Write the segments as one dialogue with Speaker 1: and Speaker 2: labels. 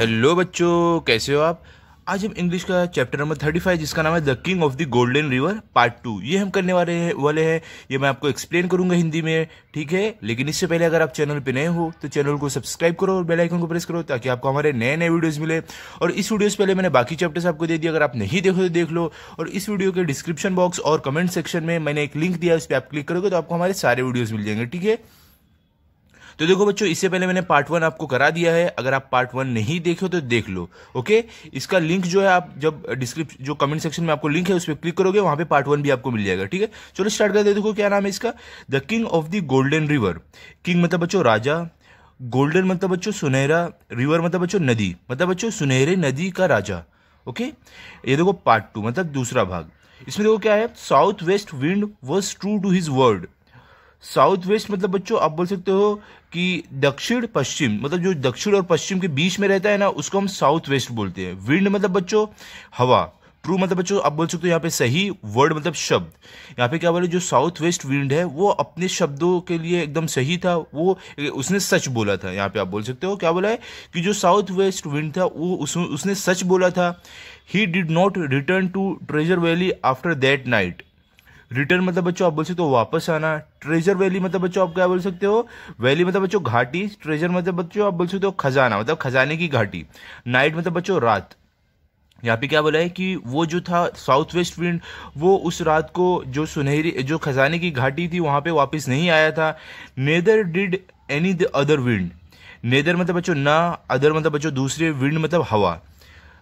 Speaker 1: Hello बच्चों कैसे हो आप आज हम इंग्लिश का चैप्टर नंबर थर्टी फाइव जिसका नाम है the king of the golden river part two ये हम करने वाले हैं वाले हैं ये मैं आपको एक्सप्लेन करूंगा हिंदी में ठीक है लेकिन इससे पहले अगर आप चैनल पे नए हो तो चैनल को सब्सक्राइब करो और बेल आइकन को प्रेस करो ताकि आपको हमारे नए नए वीडियोज़ मिले और इस वीडियो से पहले मैंने बाकी चैप्टर्स आपको दे दिए अगर आप नहीं देखो तो देख लो और इस वीडियो के डिस्क्रिप्शन बॉक्स और कमेंट सेक्शन में मैंने एक लिंक दिया उस पर आप क्लिक करोगे तो आपको हमारे सारे वीडियोज़ मिल जाएंगे ठीक है तो देखो बच्चों इससे पहले मैंने पार्ट वन आपको करा दिया है अगर आप पार्ट वन नहीं देखे हो तो देख लो ओके इसका लिंक जो है आप जब डिस्क्रिप्शन जो कमेंट सेक्शन में आपको लिंक है उस पर क्लिक करोगे वहां पे पार्ट वन भी आपको मिल जाएगा ठीक है चलो स्टार्ट करते देखो क्या नाम है इसका the king of the golden river king मतलब बच्चों राजा गोल्डन मतलब बच्चों सुनहरा रिवर मतलब बच्चों नदी मतलब बच्चों सुनहरे नदी का राजा ओके ये देखो पार्ट टू मतलब दूसरा भाग इसमें देखो क्या है south west wind was true to his world south west मतलब बच्चों आप बोल सकते हो कि दक्षिण पश्चिम मतलब जो दक्षिण और पश्चिम के बीच में रहता है ना उसको हम साउथ वेस्ट बोलते हैं विंड मतलब बच्चों हवा ट्रू मतलब बच्चों आप बोल सकते हो यहाँ पे सही वर्ड मतलब शब्द यहाँ पे क्या बोले जो साउथ वेस्ट विंड है वो अपने शब्दों के लिए एकदम सही था वो उसने सच बोला था यहाँ पे आप बोल सकते हो क्या बोला है कि जो साउथ वेस्ट विंड था वो उस, उसने सच बोला था he did not return to treasure valley after that night return मतलब बच्चों आप बोल सकते हो वापस आना ट्रेजर वैली मतलब बच्चों आप क्या बोल सकते हो वैली मतलब बच्चों घाटी ट्रेजर मतलब बच्चों आप बोल सकते हो खजाना मतलब खजाने की घाटी नाइट मतलब बच्चों रात यहाँ पे क्या बोला है कि वो जो था साउथ वेस्ट विंड वो उस रात को जो सुनहरी जो खजाने की घाटी थी वहां पे वापस नहीं आया था neither did any the other wind neither मतलब बच्चों ना अदर मतलब बच्चों दूसरे विंड मतलब हवा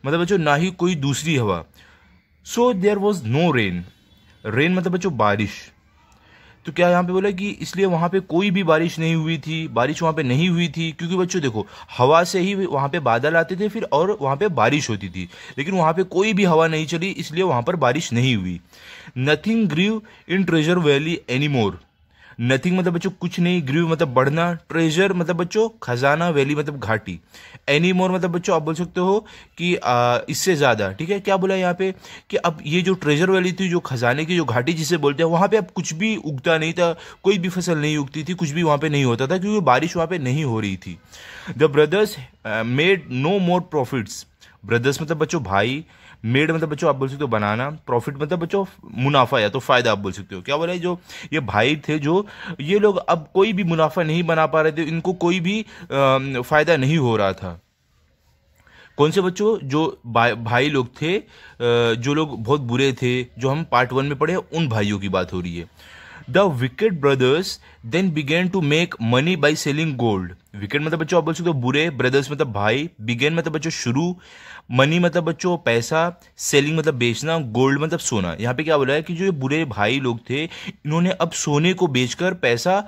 Speaker 1: मतलब बच्चों ना ही कोई दूसरी हवा so there was no rain rain मतलब बच्चों बारिश तो क्या यहाँ पे बोला कि इसलिए वहाँ पे कोई भी बारिश नहीं हुई थी बारिश वहाँ पे नहीं हुई थी क्योंकि बच्चों देखो हवा से ही वहाँ पे बादल आते थे फिर और वहाँ पे बारिश होती थी लेकिन वहाँ पे कोई भी हवा नहीं चली इसलिए वहाँ पर बारिश नहीं हुई nothing grew in treasure valley any more nothing मतलब बच्चों कुछ नहीं ग्रीव मतलब बढ़ना ट्रेजर मतलब बच्चों खजाना वैली मतलब घाटी एनी मोर मतलब बच्चों आप बोल सकते हो कि आ, इससे ज़्यादा ठीक है क्या बोला यहाँ पे कि अब ये जो ट्रेजर वैली थी जो खजाने की जो घाटी जिसे बोलते हैं वहाँ पर अब कुछ भी उगता नहीं था कोई भी फसल नहीं उगती थी कुछ भी वहाँ पर नहीं होता था क्योंकि बारिश वहाँ पर नहीं हो रही थी the brothers made no more profits brothers मतलब बच्चों भाई मेड मतलब बच्चों आप बोल सकते हो बनाना प्रॉफिट मतलब बच्चों मुनाफा या तो फ़ायदा आप बोल सकते हो क्या बोला जो ये भाई थे जो ये लोग अब कोई भी मुनाफा नहीं बना पा रहे थे इनको कोई भी फ़ायदा नहीं हो रहा था कौन से बच्चों जो भाई, भाई लोग थे जो लोग बहुत बुरे थे जो हम पार्ट वन में पढ़े उन भाइयों की बात हो रही है the wicked brothers then began to make money by selling gold wicked मतलब तो बच्चों आप बोल सकते हो बुरे ब्रदर्स मतलब तो भाई बिगेन मतलब तो बच्चों शुरू मनी मतलब बच्चों पैसा सेलिंग मतलब बेचना गोल्ड मतलब सोना यहाँ पे क्या बोला है कि जो बुरे भाई लोग थे इन्होंने अब सोने को बेचकर पैसा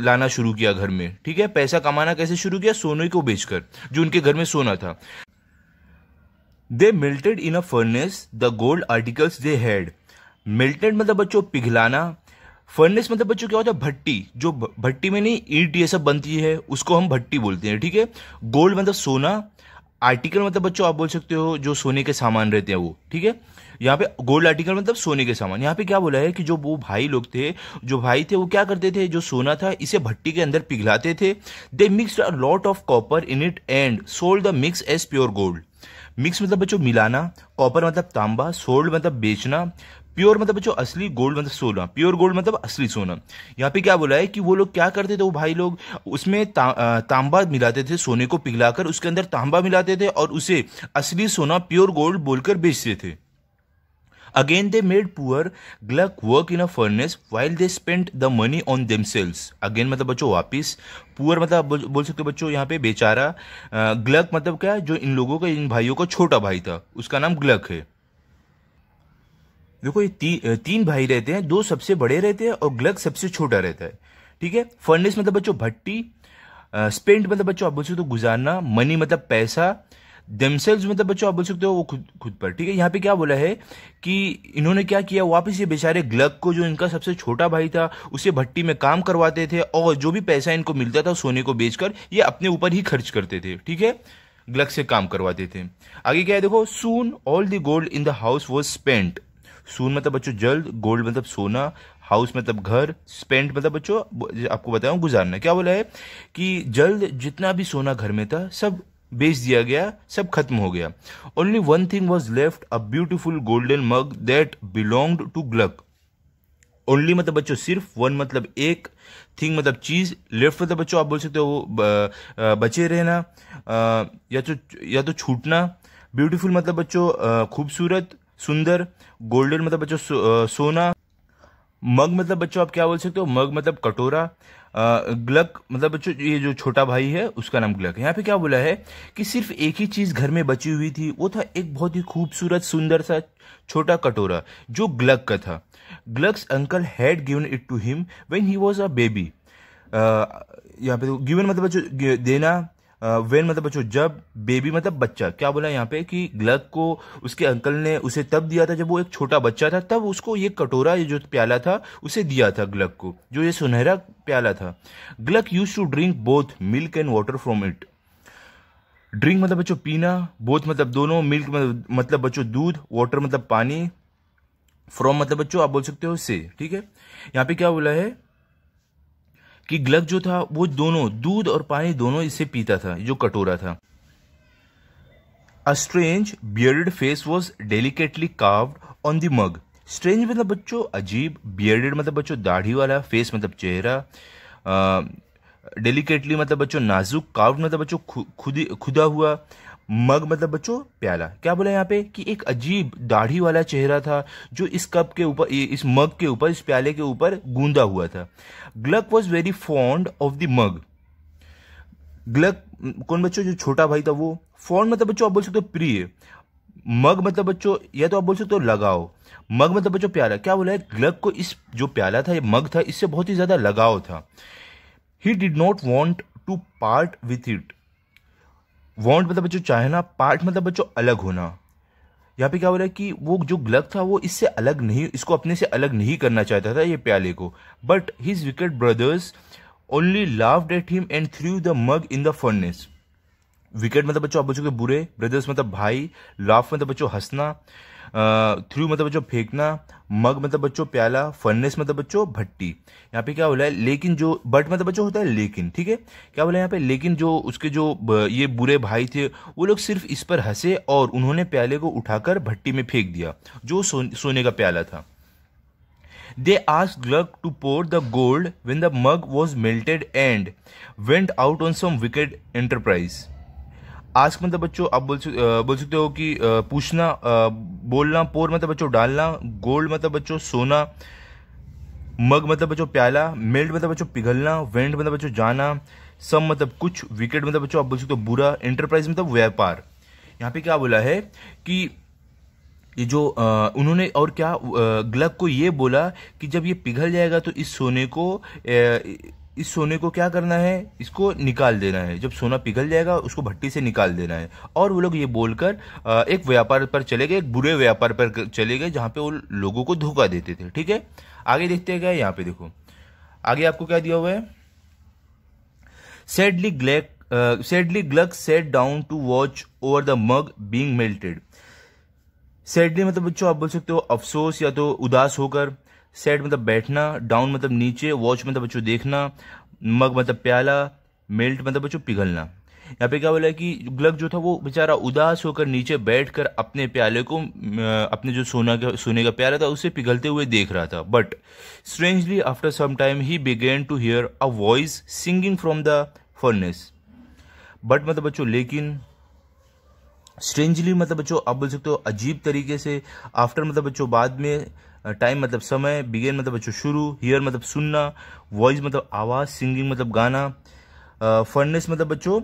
Speaker 1: लाना शुरू किया घर में ठीक है पैसा कमाना कैसे शुरू किया सोने को बेचकर जो उनके घर में सोना था they melted in a furnace the gold articles they had melted मतलब बच्चों पिघलाना फर्नेस मतलब बच्चों क्या होता है भट्टी जो भट्टी में नहीं ईट ये सब बनती है उसको हम भट्टी बोलते हैं ठीक है गोल्ड मतलब सोना आर्टिकल मतलब बच्चों आप बोल सकते हो जो सोने के सामान रहते हैं वो ठीक है यहाँ पे गोल्ड आर्टिकल मतलब सोने के सामान यहाँ पे क्या बोला है कि जो वो भाई लोग थे जो भाई थे वो क्या करते थे जो सोना था इसे भट्टी के अंदर पिघलाते थे they mix a lot of copper in it and sold the mix as pure gold mix मतलब बच्चों मिलाना कॉपर मतलब तांबा सोल्ड मतलब बेचना प्योर मतलब जो असली गोल्ड मतलब सोना प्योर गोल्ड मतलब असली सोना यहाँ पे क्या बोला है कि वो लोग क्या करते थे वो भाई लोग उसमें ता, तांबा मिलाते थे सोने को पिघलाकर उसके अंदर तांबा मिलाते थे और उसे असली सोना प्योर गोल्ड बोलकर बेचते थे again they made poor Gluck work in a furnace while they spend the money on themselves again मतलब बच्चों वापिस पुअर मतलब बोल, बोल सकते हो बच्चों यहाँ पे बेचारा ग्लक मतलब क्या जो इन लोगों का इन भाइयों का छोटा भाई था उसका नाम ग्लक है देखो ये ती, तीन भाई रहते हैं दो सबसे बड़े रहते हैं और ग्लग सबसे छोटा रहता है ठीक है फर्निस मतलब बच्चों भट्टी स्पेंड मतलब बच्चों आप बोल सकते हो गुजारना मनी मतलब पैसा दमसेल्स मतलब बच्चों आप बोल सकते हो वो खुद खुद पर ठीक है यहाँ पे क्या बोला है कि इन्होंने क्या किया वापस ये बेचारे ग्लग को जो इनका सबसे छोटा भाई था उसे भट्टी में काम करवाते थे और जो भी पैसा इनको मिलता था सोने को बेचकर ये अपने ऊपर ही खर्च करते थे ठीक है ग्लग से काम करवाते थे आगे क्या है देखो soon all the gold in the house was spent soon मतलब बच्चों जल्द गोल्ड मतलब सोना हाउस मतलब घर स्पेंड मतलब बच्चों आपको बताया गुजारना क्या बोला है कि जल्द जितना भी सोना घर में था सब बेच दिया गया सब खत्म हो गया only one thing was left a beautiful golden mug that belonged to Gluck only मतलब बच्चों सिर्फ वन मतलब एक थिंग मतलब चीज लेफ्ट मतलब बच्चों आप बोल सकते हो बचे रहना या तो या तो छूटना ब्यूटीफुल मतलब बच्चों खूबसूरत सुंदर गोल्डन मतलब बच्चों सोना मग मतलब बच्चों आप क्या बोल सकते हो मग मतलब कटोरा ग्लक मतलब बच्चों ये जो छोटा भाई है उसका नाम ग्लक है यहाँ पे क्या बोला है कि सिर्फ एक ही चीज़ घर में बची हुई थी वो था एक बहुत ही खूबसूरत सुंदर सा छोटा कटोरा जो ग्लक का था Gluck's uncle had given it to him when he was a baby यहाँ पे गिवन तो मतलब बच्चों देना वेन मतलब बच्चों जब बेबी मतलब बच्चा क्या बोला यहाँ पे कि ग्लग को उसके अंकल ने उसे तब दिया था जब वो एक छोटा बच्चा था तब उसको ये कटोरा ये जो प्याला था उसे दिया था ग्लग को जो ये सुनहरा प्याला था Gluck used to drink both milk and water from it drink मतलब बच्चों पीना बोथ मतलब दोनों मिल्क मतलब, मतलब बच्चों दूध वाटर मतलब पानी फ्रॉम मतलब बच्चों आप बोल सकते हो से ठीक है यहाँ पे क्या बोला है कि ग्लग जो था वो दोनों दूध और पानी दोनों इसे पीता था जो कटोरा था a strange bearded face was delicately carved on the mug strange मतलब बच्चों अजीब बियर्डेड मतलब बच्चों दाढ़ी वाला फेस मतलब चेहरा डेलीकेटली मतलब बच्चों नाजुक काव्ड मतलब बच्चों खुद खुदा हुआ मग मतलब बच्चों प्याला क्या बोला यहाँ पे कि एक अजीब दाढ़ी वाला चेहरा था जो इस कप के ऊपर इस मग के ऊपर इस प्याले के ऊपर गूंदा हुआ था Gluck was very fond of the mug Gluck कौन बच्चों जो छोटा भाई था वो फॉन्ड मतलब बच्चों आप बोल सकते हो प्रिय मग मतलब बच्चों या तो आप बोल सकते हो लगाओ मग मतलब बच्चों प्याला क्या बोला है ग्लक को इस जो प्याला था ये मग था इससे बहुत ही ज़्यादा लगाव था he did not want to part with it want मतलब बच्चों चाहना पार्ट मतलब बच्चों अलग होना यहाँ पे क्या हो रहा है कि वो जो ग्लग था वो इससे अलग नहीं इसको अपने से अलग नहीं करना चाहता था ये प्याले को but his wicked brothers only laughed at him and threw the mug in the furnace wicked मतलब बच्चों आप बच्चों के बुरे ब्रदर्स मतलब भाई लाफ मतलब बच्चों हंसना थ्रू मतलब बच्चों फेंकना मग मतलब बच्चों प्याला फर्नेस मतलब बच्चों भट्टी यहाँ पे क्या बोला है लेकिन जो बट मतलब बच्चों होता है लेकिन ठीक है क्या बोला यहाँ पे लेकिन जो उसके जो ये बुरे भाई थे वो लोग सिर्फ इस पर हंसे और उन्होंने प्याले को उठाकर भट्टी में फेंक दिया जो सो, सोने का प्याला था they asked Gluck to pour the gold when the mug was melted and went out on some wicked enterprise asked मतलब बच्चों आप बोल बोल सकते हो कि पूछना बोलना पोर मतलब बच्चों डालना गोल्ड मतलब बच्चों सोना मग मतलब बच्चों प्याला मेल्ट मतलब बच्चों पिघलना वेंट मतलब बच्चों जाना सम मतलब कुछ विकेट मतलब बच्चों आप बोल सकते हो बुरा एंटरप्राइज मतलब व्यापार यहाँ पे क्या बोला है कि ये जो आ, उन्होंने और क्या ग्लक को ये बोला कि जब ये पिघल जाएगा तो इस सोने को ए, इस सोने को क्या करना है इसको निकाल देना है जब सोना पिघल जाएगा उसको भट्टी से निकाल देना है और वो लोग ये बोलकर एक व्यापार पर चले गए एक बुरे व्यापार पर चले गए जहाँ पे वो लोगों को धोखा देते थे ठीक है आगे देखते गए यहाँ पे देखो आगे आपको क्या दिया हुआ है sadly Gluck sadly Gluck sat down to watch over the mug being melted sadly मतलब बच्चों आप बोल सकते हो अफसोस या तो उदास होकर सेट मतलब बैठना डाउन मतलब नीचे वॉच मतलब बच्चों देखना मग मतलब प्याला मेल्ट मतलब बच्चों पिघलना यहाँ पे क्या बोला कि ग्लग जो था वो बेचारा उदास होकर नीचे बैठकर अपने प्याले को अपने जो सोना का सोने का प्याला था उसे पिघलते हुए देख रहा था but strangely after some time he began to hear a voice singing from the furnace but मतलब बच्चों लेकिन स्ट्रेंजली मतलब बच्चों आप बोल सकते हो अजीब तरीके से आफ्टर मतलब बच्चों बाद में टाइम मतलब समय बिगेन मतलब बच्चों शुरू हियर मतलब सुनना वॉइस मतलब आवाज़ सिंगिंग मतलब गाना फर्नेस मतलब बच्चों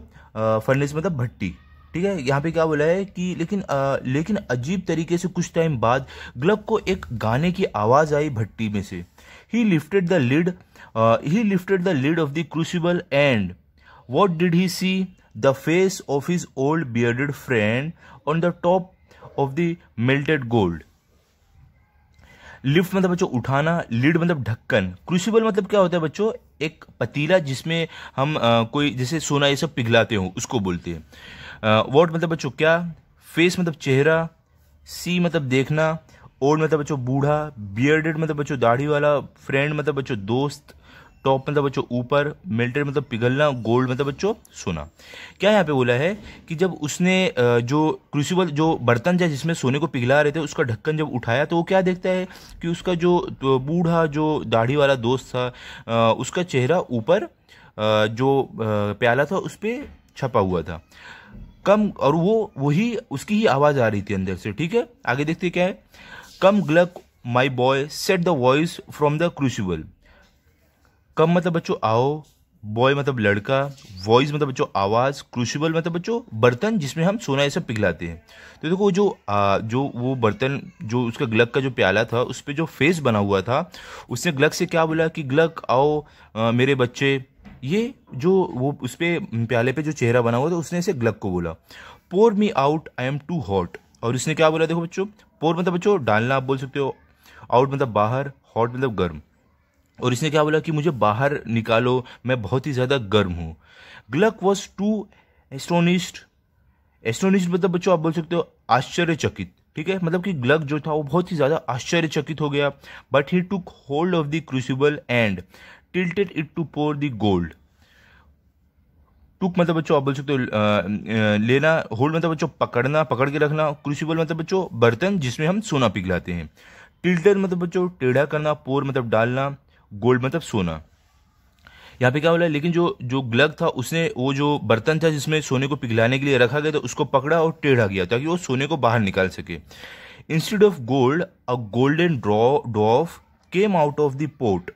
Speaker 1: फर्नेस मतलब भट्टी ठीक है यहाँ पे क्या बोला है कि लेकिन आ, लेकिन अजीब तरीके से कुछ टाइम बाद ग्लब को एक गाने की आवाज़ आई भट्टी में से he lifted the lid he lifted the lid of the crucible and what did he see the face of his old bearded friend on the top of the melted gold lift मतलब बच्चों उठाना lid मतलब ढक्कन crucible मतलब क्या होता है बच्चों एक पतीला जिसमें हम आ, कोई जैसे सोना ये सब पिघलाते हो उसको बोलते हैं वॉट मतलब बच्चों क्या फेस मतलब चेहरा सी मतलब देखना ओल्ड मतलब बच्चों बूढ़ा बियर्डेड मतलब बच्चों दाढ़ी वाला फ्रेंड मतलब बच्चों दोस्त टॉप मतलब बच्चों ऊपर मेल्टेड मतलब पिघलना गोल्ड मतलब बच्चों सोना क्या यहाँ पे बोला है कि जब उसने जो क्रूसिबल जो बर्तन है जिसमें सोने को पिघला रहे थे उसका ढक्कन जब उठाया तो वो क्या देखता है कि उसका जो तो बूढ़ा जो दाढ़ी वाला दोस्त था उसका चेहरा ऊपर जो प्याला था उस पर छपा हुआ था कम और वो वही उसकी ही आवाज़ आ रही थी अंदर से ठीक है आगे देखते क्या है come Gluck my boy said the voice from the crucible come मतलब बच्चों आओ बॉय मतलब लड़का वॉइस मतलब बच्चों आवाज़ क्रूशिबल मतलब बच्चों बर्तन जिसमें हम सोना ऐसा पिघलाते हैं तो देखो जो आ, जो वो बर्तन जो उसका ग्लक का जो प्याला था उस पर जो फेस बना हुआ था उसने ग्लक से क्या बोला कि ग्लक आओ आ, मेरे बच्चे ये जो वो उस पर प्याले पे जो चेहरा बना हुआ था उसने ऐसे ग्लक को बोला pour me out I am too hot और उसने क्या बोला देखो बच्चों पोर मतलब बच्चों डालना आप बोल सकते हो आउट मतलब बाहर हॉट मतलब गर्म और इसने क्या बोला कि मुझे बाहर निकालो मैं बहुत ही ज़्यादा गर्म हूँ Gluck was too astonished astonished मतलब बच्चों आप बोल सकते हो आश्चर्यचकित ठीक है मतलब कि ग्लक जो था वो बहुत ही ज़्यादा आश्चर्यचकित हो गया but he took hold of the crucible and tilted it to pour the gold took मतलब बच्चों आप बोल सकते हो लेना होल्ड मतलब बच्चों पकड़ना पकड़ के रखना क्रूसिबल मतलब बच्चों बर्तन जिसमें हम सोना पिघलाते हैं टिल्टेड मतलब बच्चों टेढ़ा करना पोर मतलब डालना गोल्ड मतलब सोना यहाँ पे क्या बोला लेकिन जो जो ग्लग था उसने वो जो बर्तन था जिसमें सोने को पिघलाने के लिए रखा गया था उसको पकड़ा और टेढ़ा गया ताकि वो सोने को बाहर निकाल सके instead of gold a golden dwarf came out of the pot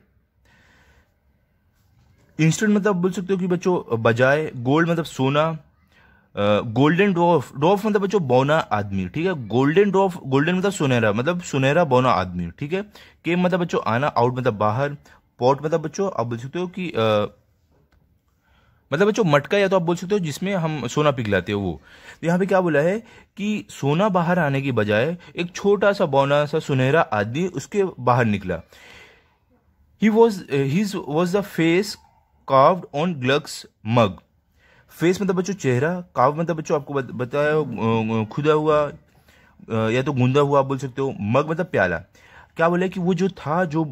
Speaker 1: instead मतलब बोल सकते हो कि बच्चों बजाय गोल्ड मतलब सोना गोल्डन डॉफ डॉफ मतलब बच्चों बौना आदमी ठीक है गोल्डन डॉफ गोल्डन मतलब सुनहरा मतलब सुनहरा बौना आदमी ठीक है के मतलब बच्चों आना आउट मतलब बाहर पॉट मतलब बच्चों आप बोल सकते हो कि मतलब बच्चों मटका या तो आप बोल सकते हो जिसमें हम सोना पिघलाते हो वो तो यहाँ पे क्या बोला है कि सोना बाहर आने की बजाय एक छोटा सा बौना सा सुनहरा आदमी उसके बाहर निकला he was his was the face carved on Gluck's mug face मतलब बच्चों चेहरा काव मतलब बच्चों आपको बताया खुदा हुआ या तो गूंदा हुआ आप बोल सकते हो मग मतलब प्याला क्या बोले कि वो जो था जो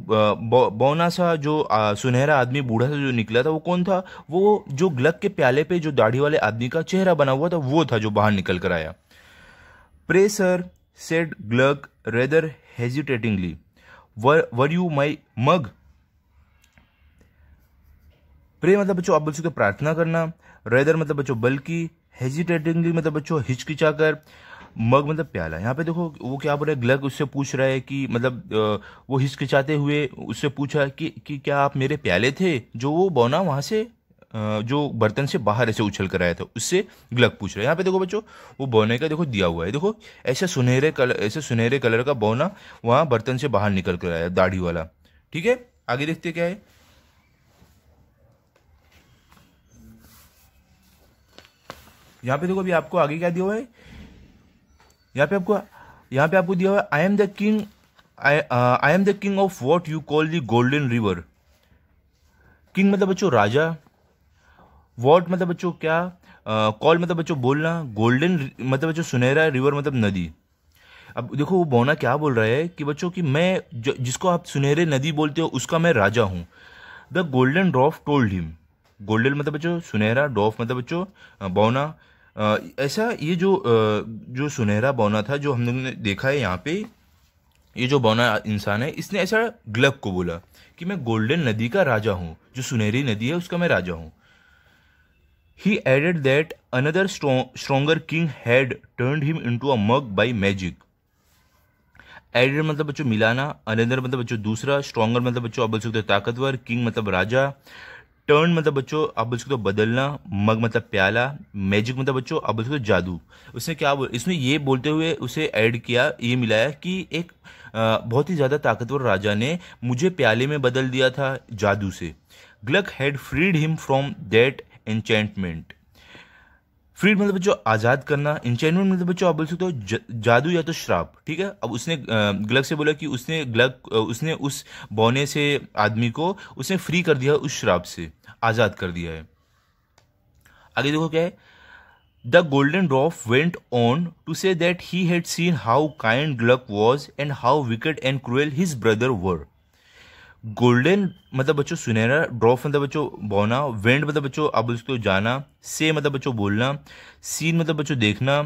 Speaker 1: बौना सा जो सुनहरा आदमी बूढ़ा सा जो निकला था वो कौन था वो जो ग्लक के प्याले पे जो दाढ़ी वाले आदमी का चेहरा बना हुआ था वो था जो बाहर निकल कर आया pray sir said Gluck rather hesitatingly were were you my mug pray मतलब बच्चों आप बोल सकते हो प्रार्थना करना रेदर मतलब बच्चों बल्कि हेजिटेटिंगली मतलब बच्चों हिचकिचाकर मग मतलब प्याला यहाँ पे देखो वो क्या बोल रहे ग्लग उससे पूछ रहा है कि मतलब वो हिचकिचाते हुए उससे पूछा कि कि क्या आप मेरे प्याले थे जो वो बोना वहाँ से जो बर्तन से बाहर ऐसे उछल कर आया था उससे ग्लग पूछ रहा है यहाँ पे देखो बच्चों वो बोने का देखो दिया हुआ है देखो ऐसे सुनहरे कलर ऐसे सुनहरे कलर का बोना वहाँ बर्तन से बाहर निकल कर आया दाढ़ी वाला ठीक है आगे देखते क्या है यहाँ पे देखो अभी आपको आगे क्या दिया हुआ है यहाँ पे आपको यहाँ पे आपको दिया हुआ है I am the king I am the king of what you call the golden river king मतलब बच्चों राजा वॉट मतलब बच्चों क्या कॉल uh, मतलब बच्चों बोलना गोल्डन मतलब बच्चों सुनहरा रिवर मतलब नदी अब देखो वो बोना क्या बोल रहा है कि बच्चों कि मैं ज, जिसको आप सुनहरे नदी बोलते हो उसका मैं राजा हूँ the golden dwarf told him golden मतलब बच्चों सुनहरा ड्रॉफ मतलब बच्चों uh, बौना ऐसा ये जो जो सुनहरा बौना था जो हम लोग ने देखा है यहाँ पे ये जो बौना इंसान है इसने ऐसा ग्लक को बोला कि मैं गोल्डन नदी का राजा हूँ जो सुनहरी नदी है उसका मैं राजा हूँ he added that another stronger king had turn him into a mug by magic added मतलब बच्चों मिलाना अनदर मतलब बच्चों दूसरा स्ट्रोंगर मतलब बच्चों अब बोल सकते ताकतवर किंग मतलब राजा टर्न मतलब बच्चों आप बोल सकते तो बदलना मग मतलब प्याला मैजिक मतलब बच्चों आप बोल सकते तो जादू उसने क्या बोल इसने ये बोलते हुए उसे ऐड किया ये मिलाया कि एक बहुत ही ज़्यादा ताकतवर राजा ने मुझे प्याले में बदल दिया था जादू से Gluck had freed him from that enchantment freed मतलब बच्चों आज़ाद करना इंचेनमेंट मतलब बच्चों आप बोल सकते हो जादू या तो श्राप ठीक है अब उसने ग्लग से बोला कि उसने ग्लग उसने उस बौने से आदमी को उसने फ्री कर दिया उस श्राप से आज़ाद कर दिया है आगे देखो क्या है the golden dwarf went on to say that he had seen how kind Gluck was and how wicked and cruel his brother were golden मतलब बच्चों सुनहरा ड्रॉफ मतलब बच्चों बोना वेंड मतलब बच्चों आप बोल सकते हो जाना से मतलब बच्चों बोलना सीन मतलब बच्चों देखना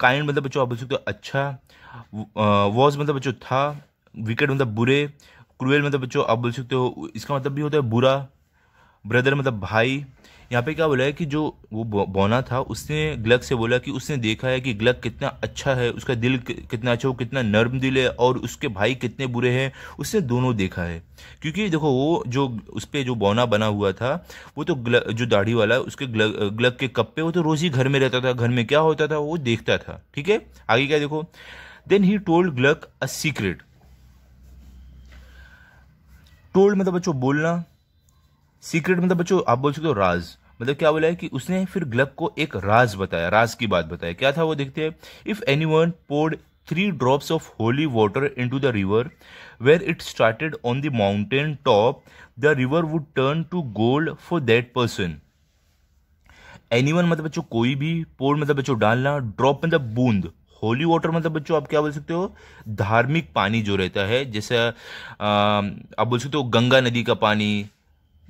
Speaker 1: काइंड मतलब बच्चों आप बोल सकते हो अच्छा वॉज मतलब बच्चों था विकेट मतलब बुरे क्रूएल मतलब बच्चों आप बोल सकते हो इसका मतलब भी होता है बुरा ब्रदर मतलब भाई यहाँ पे क्या बोला है कि जो वो बोना था उसने ग्लक से बोला कि उसने देखा है कि ग्लक कितना अच्छा है उसका दिल कितना अच्छा वो कितना नर्म दिल है और उसके भाई कितने बुरे हैं उसने दोनों देखा है क्योंकि देखो वो जो उस पर जो बौना बना हुआ था वो तो ग्लक जो दाढ़ी वाला उसके ग्लक ग्लक के कप पे वो तो रोज़ ही घर में रहता था घर में क्या होता था वो देखता था ठीक है आगे क्या देखो then he told Gluck a secret told मतलब बच्चों बोलना सीक्रेट मतलब बच्चों आप बोल सकते हो राज मतलब क्या बोला है कि उसने फिर ग्लब को एक राज बताया राज की बात बताया क्या था वो देखते हैं if anyone poured three drops of holy water into the river where it started on the mountain top the river would turn to gold for that person anyone मतलब बच्चों कोई भी poured मतलब बच्चों डालना drop मतलब बूंद holy water मतलब बच्चों आप क्या बोल सकते हो धार्मिक पानी जो रहता है जैसे आप बोल सकते हो गंगा नदी का पानी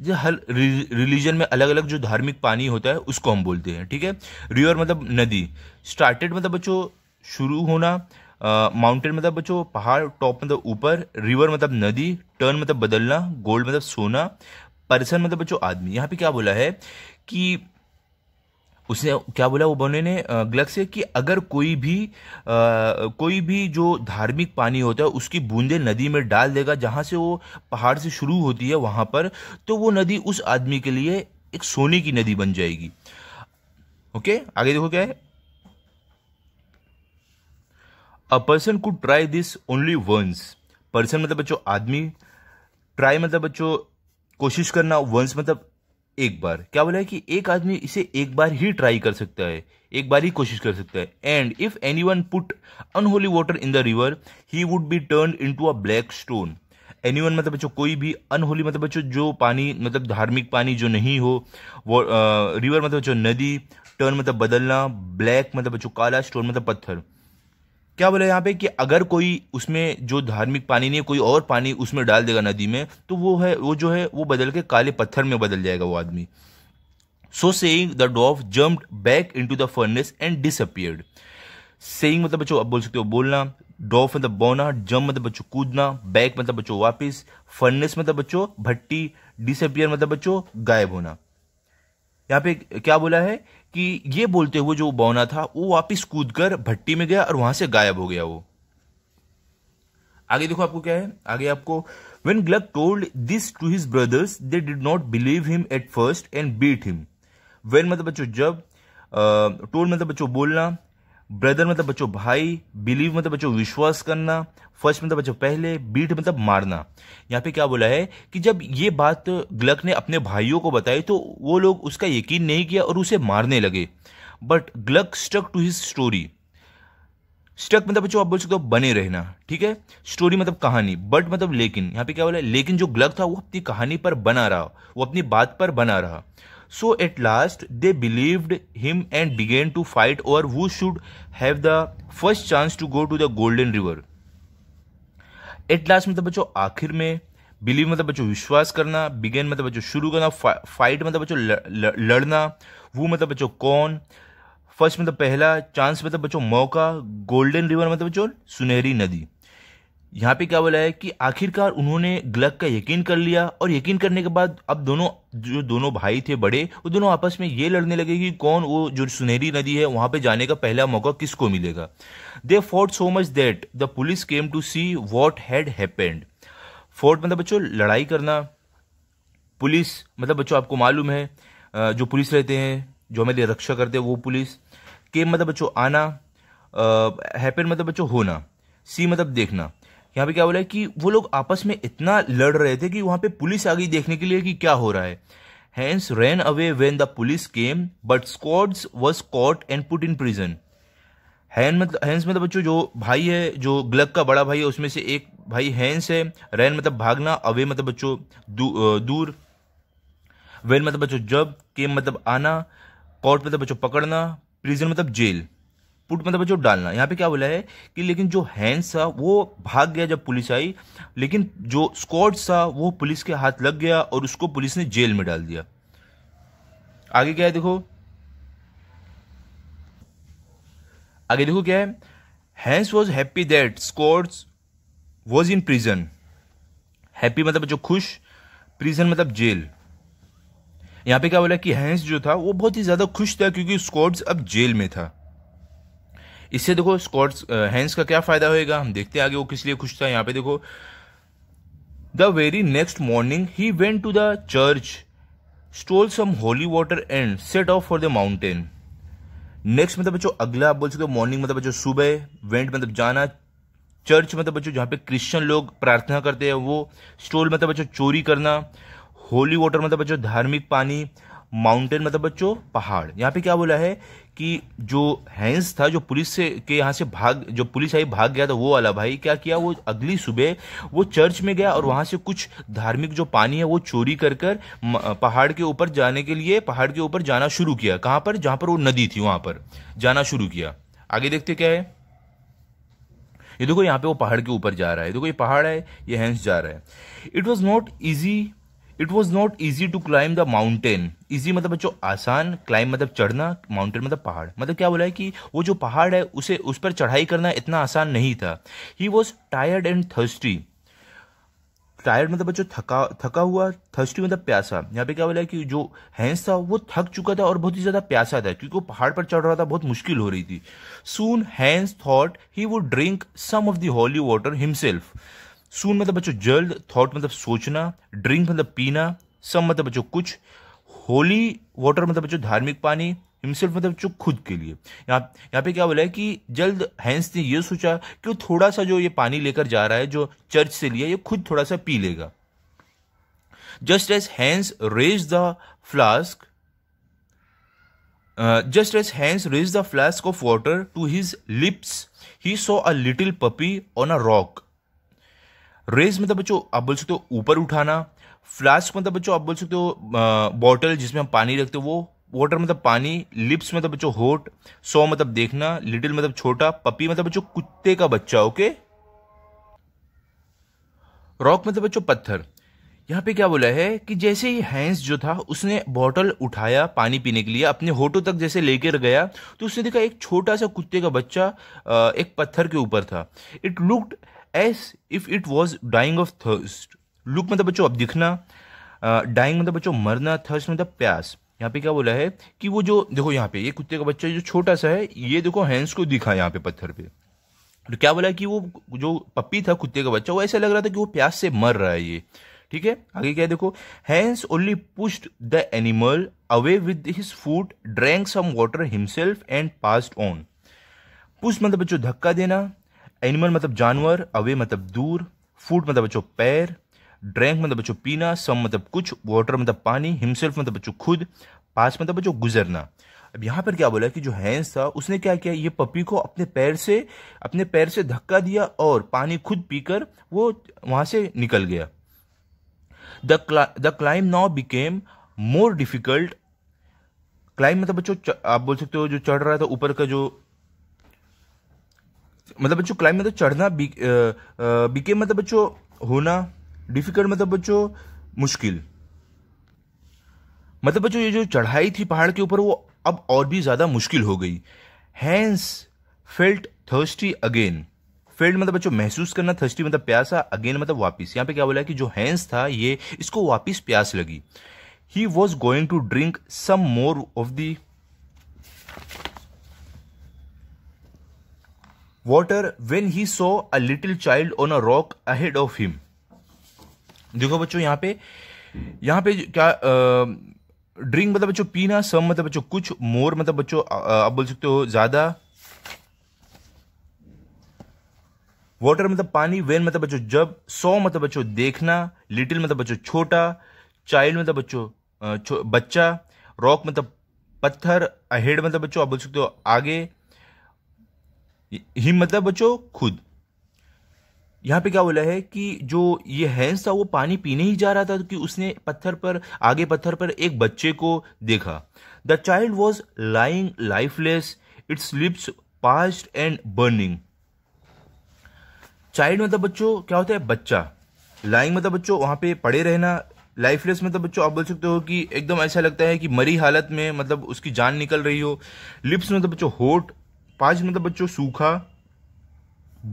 Speaker 1: जो हर रिलीजन में अलग अलग जो धार्मिक पानी होता है उसको हम बोलते हैं ठीक है रिवर मतलब नदी स्टार्टेड मतलब बच्चों शुरू होना माउंटेन मतलब बच्चों पहाड़ टॉप मतलब ऊपर रिवर मतलब नदी टर्न मतलब बदलना गोल्ड मतलब सोना पर्सन मतलब बच्चों आदमी यहाँ पे क्या बोला है कि उसने क्या बोला वो बोने ने ग्लक्स से कि अगर कोई भी आ, कोई भी जो धार्मिक पानी होता है उसकी बूंदे नदी में डाल देगा जहाँ से वो पहाड़ से शुरू होती है वहाँ पर तो वो नदी उस आदमी के लिए एक सोने की नदी बन जाएगी ओके आगे देखो क्या है a person could try this only once person मतलब बच्चों आदमी ट्राई मतलब बच्चों कोशिश करना वंस मतलब एक बार क्या बोला है कि एक आदमी इसे एक बार ही ट्राई कर सकता है एक बार ही कोशिश कर सकता है and if anyone put unholy water in the river he would be turn into a black stone anyone मतलब बच्चों कोई भी अनहोली मतलब बच्चों जो पानी मतलब धार्मिक पानी जो नहीं हो वो रिवर मतलब बच्चों नदी टर्न मतलब बदलना ब्लैक मतलब बच्चों काला स्टोन मतलब पत्थर क्या बोला यहाँ पे कि अगर कोई उसमें जो धार्मिक पानी नहीं है कोई और पानी उसमें डाल देगा नदी में तो वो है वो जो है वो बदल के काले पत्थर में बदल जाएगा वो आदमी so saying the dwarf jumped back into the furnace and disappeared saying मतलब बच्चों अब बोल सकते हो बोलना डॉफ मतलब बोना जम मतलब बच्चों कूदना बैक मतलब बच्चों वापस फर्नेस मतलब बच्चों भट्टी डिसअपियर मतलब बच्चों गायब होना यहाँ पे क्या बोला है कि ये बोलते हुए जो बौना था वो वापिस कूद कर भट्टी में गया और वहां से गायब हो गया वो आगे देखो आपको क्या है आगे आपको when Gluck told this to his brothers they did not believe him at first and beat him when मतलब बच्चों जब टोल्ड मतलब बच्चों बोलना ब्रदर मतलब बच्चों भाई बिलीव मतलब बच्चों विश्वास करना फर्स्ट मतलब बच्चों पहले बीट मतलब मारना यहाँ पे क्या बोला है कि जब ये बात ग्लक ने अपने भाइयों को बताई तो वो लोग उसका यकीन नहीं किया और उसे मारने लगे but Gluck stuck to his story stuck मतलब बच्चों आप बोल सकते हो बने रहना ठीक है स्टोरी मतलब कहानी बट मतलब लेकिन यहाँ पे क्या बोला है लेकिन जो ग्लक था वो अपनी कहानी पर बना रहा वो अपनी बात पर बना रहा so at last they believed him and began to fight over who should have the first chance to go to the golden river at last मतलब बच्चों आखिर में बिलीव मतलब बच्चों विश्वास करना बिगेन मतलब बच्चों शुरू करना फा, फाइट मतलब बच्चों लड़ना वो मतलब बच्चों कौन फर्स्ट मतलब पहला चांस मतलब बच्चों मौका गोल्डन रिवर मतलब बच्चों सुनहरी नदी यहाँ पे क्या बोला है कि आखिरकार उन्होंने ग्लक का यकीन कर लिया और यकीन करने के बाद अब दोनों जो दोनों भाई थे बड़े वो दोनों आपस में ये लड़ने लगे कि कौन वो जो सुनहरी नदी है वहां पे जाने का पहला मौका किसको मिलेगा they fought so much that the police came to see what had happened fought मतलब बच्चों लड़ाई करना पुलिस मतलब बच्चों आपको मालूम है जो पुलिस रहते हैं जो हमारे रक्षा करते हैं वो पुलिस केम मतलब बच्चों आना हैपेंड मतलब बच्चों होना सी मतलब देखना यहाँ पे क्या बोला है कि वो लोग आपस में इतना लड़ रहे थे कि वहां पे पुलिस आ गई देखने के लिए कि क्या हो रहा है Hans ran away when the police came but Schwartz was caught and put in prison मतलब हैंस मतलब बच्चों जो भाई है जो ग्लक का बड़ा भाई है उसमें से एक भाई हैंस है रैन मतलब भागना अवे मतलब बच्चों दू, दूर वेन मतलब बच्चों जब केम मतलब आना कॉट मतलब बच्चों पकड़ना प्रिजन मतलब जेल पुट मतलब जो डालना यहाँ पे क्या बोला है कि लेकिन जो हैंड्स था वो भाग गया जब पुलिस आई लेकिन जो स्कॉट्स था वो पुलिस के हाथ लग गया और उसको पुलिस ने जेल में डाल दिया आगे क्या है देखो आगे देखो क्या है Hans was happy that Schwartz was in prison happy मतलब जो खुश प्रिजन मतलब जेल यहाँ पे क्या बोला कि हैंस जो था वो बहुत ही ज़्यादा खुश था क्योंकि स्कॉट्स अब जेल में था इससे देखो स्कॉट्स हैंस का क्या फ़ायदा होएगा हम देखते हैं आगे वो किस लिए खुश था यहाँ पे देखो the very next morning he went to the church stole some holy water and set off for the mountain next मतलब बच्चों अगला आप बोल सकते हो मॉर्निंग मतलब बच्चों सुबह वेंट मतलब जाना चर्च मतलब बच्चों जहां पे क्रिश्चियन लोग प्रार्थना करते हैं वो स्टोल मतलब बच्चों चोरी करना होली वाटर मतलब बच्चों धार्मिक पानी माउंटेन मतलब बच्चों पहाड़ यहाँ पे क्या बोला है कि जो हैंस था जो पुलिस से के यहाँ से भाग जो पुलिस आई भाग गया था वो वाला भाई क्या किया वो अगली सुबह वो चर्च में गया और वहां से कुछ धार्मिक जो पानी है वो चोरी कर कर पहाड़ के ऊपर जाने के लिए पहाड़ के ऊपर जाना शुरू किया कहाँ पर जहां पर वो नदी थी वहां पर जाना शुरू किया आगे देखते क्या है ये देखो यहाँ पे वो पहाड़ के ऊपर जा रहा है देखो ये पहाड़ है ये हैंस जा रहा है it was not easy it was not easy to climb the mountain easy मतलब बच्चों आसान क्लाइम मतलब चढ़ना माउंटेन मतलब पहाड़ मतलब क्या बोला है कि वो जो पहाड़ है उसे उस पर चढ़ाई करना इतना आसान नहीं था he was tired and thirsty tired मतलब बच्चों थका थका हुआ थर्स्टी मतलब प्यासा यहाँ पे क्या बोला है कि जो हैंस था वो थक चुका था और बहुत ही ज़्यादा प्यासा था क्योंकि वो पहाड़ पर चढ़ रहा था बहुत मुश्किल हो रही थी soon Hans thought he would drink some of the holy water himself soon मतलब बच्चों जल्द थॉट मतलब सोचना ड्रिंक मतलब पीना सम मतलब बच्चों कुछ होली वाटर मतलब बच्चों धार्मिक पानी हिमसेल्फ मतलब बच्चों खुद के लिए यहाँ यहाँ पे क्या बोला है कि जल्द हैंस ने ये सोचा कि वो थोड़ा सा जो ये पानी लेकर जा रहा है जो चर्च से लिया ये खुद थोड़ा सा पी लेगा just as Hans raise the flask just as Hans raise the flask of water to his lips he saw a little puppy on a rock raise मतलब तो बच्चों आप बोल सकते हो ऊपर उठाना फ्लास्क मतलब बच्चों आप बोल सकते हो बॉटल जिसमें हम पानी रखते हो वो वाटर मतलब पानी लिप्स मतलब बच्चों होट सो मतलब देखना लिटिल मतलब छोटा पपी मतलब बच्चों कुत्ते का बच्चा ओके रॉक मतलब बच्चों पत्थर यहाँ पे क्या बोला है कि जैसे ही हैंस जो था उसने बॉटल उठाया पानी पीने के लिए अपने होटो तक जैसे लेकर गया तो उसने देखा एक छोटा सा कुत्ते का बच्चा एक पत्थर के ऊपर था it looked as if it was dying of thirst look मतलब बच्चों अब दिखना डाइंग मतलब बच्चों मरना थर्स्ट मतलब प्यास यहाँ पे क्या बोला है कि वो जो देखो यहाँ पे ये कुत्ते का बच्चा जो छोटा सा है ये देखो हैंड्स को दिखा यहाँ पे पत्थर पे तो क्या बोला कि वो जो पप्पी था कुत्ते का बच्चा वो ऐसा लग रहा था कि वो प्यास से मर रहा है ये ठीक है आगे क्या देखो Hans only pushed the animal away with his foot drank some water himself and passed on push मतलब बच्चों धक्का देना एनिमल मतलब जानवर अवे मतलब दूर फूड मतलब बच्चों पैर ड्रैंक मतलब बच्चों पीना सम मतलब कुछ वाटर मतलब पानी हिमसेल्फ मतलब बच्चों खुद पास मतलब बच्चों गुजरना अब यहाँ पर क्या बोला कि जो हैंस था उसने क्या किया ये पपी को अपने पैर से अपने पैर से धक्का दिया और पानी खुद पीकर वो वहां से निकल गया the climb now became more difficult climb मतलब बच्चों आप बोल सकते हो जो चढ़ रहा था ऊपर का जो मतलब बच्चों क्लाइम मतलब चढ़ना बिके मतलब बच्चों होना डिफिकल्ट मतलब बच्चों मुश्किल मतलब बच्चों ये जो चढ़ाई थी पहाड़ के ऊपर वो अब और भी ज़्यादा मुश्किल हो गई Hans felt thirsty again felt मतलब बच्चों महसूस करना थर्स्टी मतलब प्यासा अगेन मतलब वापिस यहाँ पे क्या बोला कि जो हैंस था ये इसको वापिस प्यास लगी he was going to drink some more of the water when he saw a little child on a rock ahead of him देखो बच्चों यहाँ पे यहाँ पे क्या ड्रिंक मतलब बच्चों पीना सम मतलब बच्चों कुछ मोर मतलब बच्चों आप बोल सकते हो ज्यादा वॉटर मतलब पानी वेन मतलब बच्चों जब सो मतलब बच्चों देखना लिटिल मतलब बच्चों छोटा चाइल्ड मतलब बच्चों बच्चा रॉक मतलब पत्थर अहेड मतलब बच्चों आप बोल सकते हो आगे हिम मतलब बच्चों खुद यहाँ पे क्या बोला है कि जो ये हैंस था वो पानी पीने ही जा रहा था कि उसने पत्थर पर आगे पत्थर पर एक बच्चे को देखा the child was lying lifeless its lips parched and burning child मतलब बच्चों क्या होता है बच्चा लाइंग मतलब बच्चों वहां पे पड़े रहना लाइफलेस मतलब बच्चों आप बोल सकते हो कि एकदम ऐसा लगता है कि मरी हालत में मतलब उसकी जान निकल रही हो लिप्स मतलब बच्चों होठ पांच मतलब बच्चों सूखा